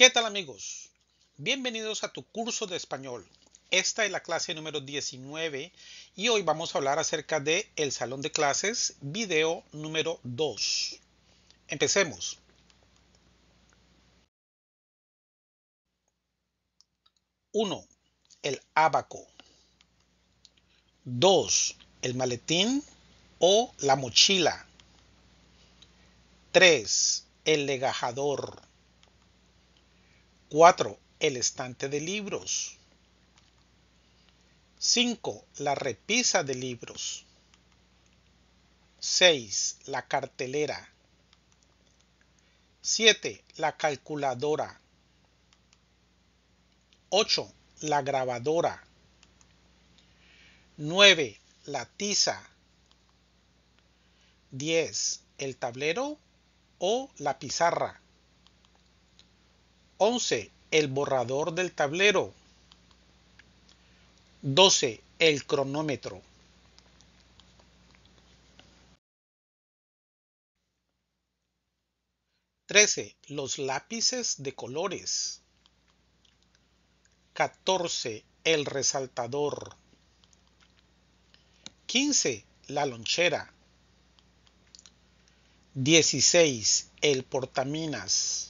¿Qué tal amigos? Bienvenidos a tu curso de español. Esta es la clase número 19 y hoy vamos a hablar acerca de el salón de clases video número 2. Empecemos. 1. El abaco. 2. El maletín o la mochila. 3. El legajador. 4. El estante de libros. 5. La repisa de libros. 6. La cartelera. 7. La calculadora. 8. La grabadora. 9. La tiza. 10. El tablero o la pizarra. 11. El borrador del tablero. 12. El cronómetro. 13. Los lápices de colores. 14. El resaltador. 15. La lonchera. 16. El portaminas.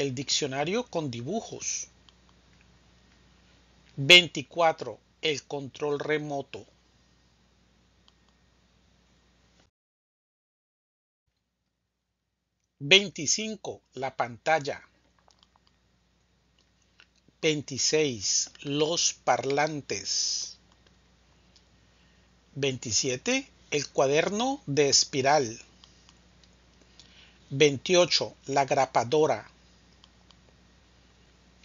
el diccionario con dibujos. 24. El control remoto. 25. La pantalla. 26. Los parlantes. 27. El cuaderno de espiral. 28. La grapadora.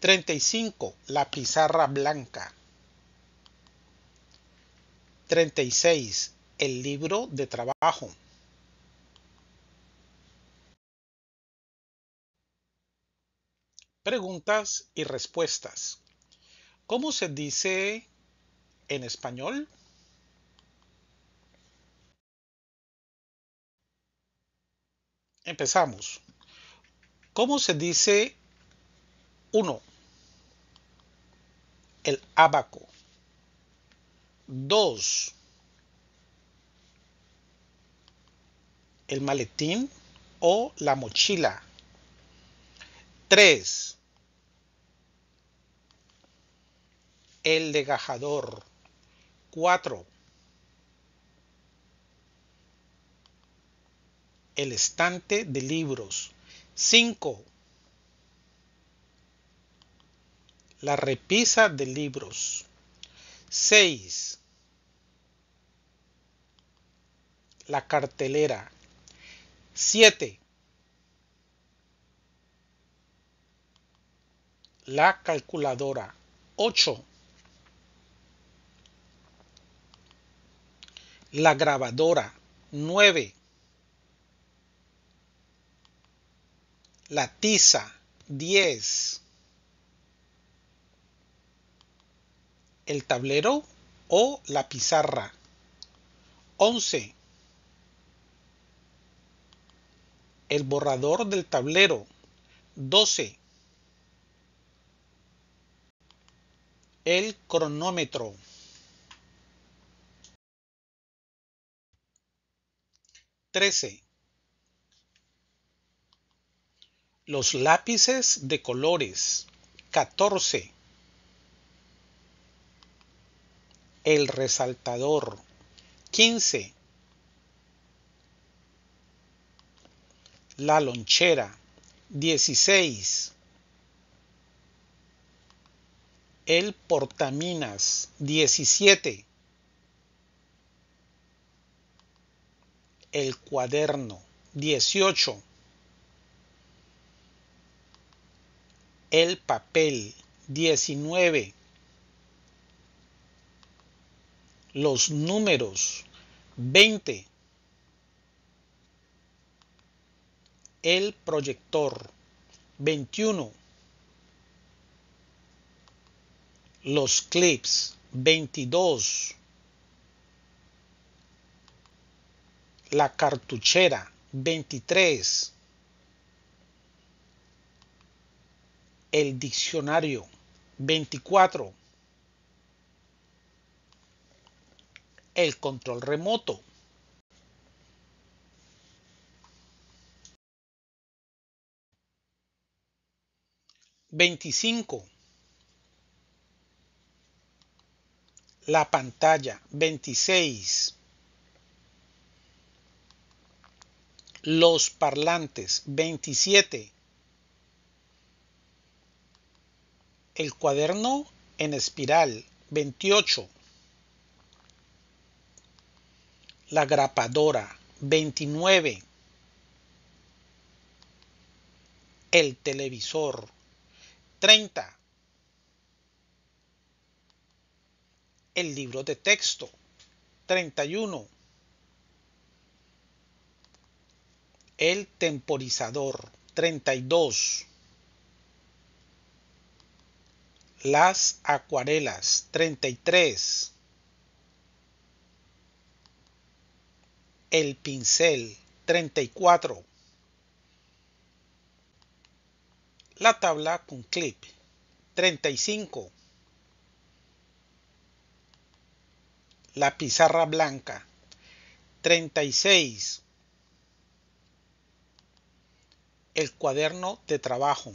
35. La pizarra blanca. 36. El libro de trabajo. Preguntas y respuestas. ¿Cómo se dice en español? Empezamos. ¿Cómo se dice 1. El abaco. 2. El maletín o la mochila. 3. El degajador. 4. El estante de libros. 5. La repisa de libros. 6. La cartelera. 7. La calculadora. 8. La grabadora. 9. La tiza. 10. el tablero o la pizarra. 11. El borrador del tablero. 12. El cronómetro. 13. Los lápices de colores. 14. el resaltador. 15. La lonchera. 16. El portaminas. 17. El cuaderno. 18. El papel. 19. los números 20, el proyector 21, los clips 22, la cartuchera 23, el diccionario 24, el control remoto. Veinticinco. La pantalla. Veintiséis. Los parlantes. Veintisiete. El cuaderno en espiral. Veintiocho la grapadora. 29. El televisor. 30. El libro de texto. 31. El temporizador. 32. Las acuarelas. 33 El pincel 34. La tabla con clip 35. La pizarra blanca 36. El cuaderno de trabajo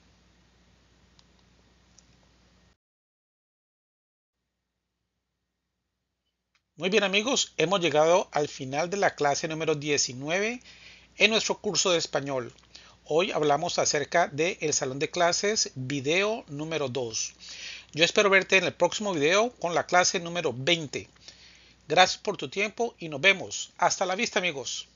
Muy bien amigos, hemos llegado al final de la clase número 19 en nuestro curso de español. Hoy hablamos acerca del salón de clases video número 2. Yo espero verte en el próximo video con la clase número 20. Gracias por tu tiempo y nos vemos. Hasta la vista amigos.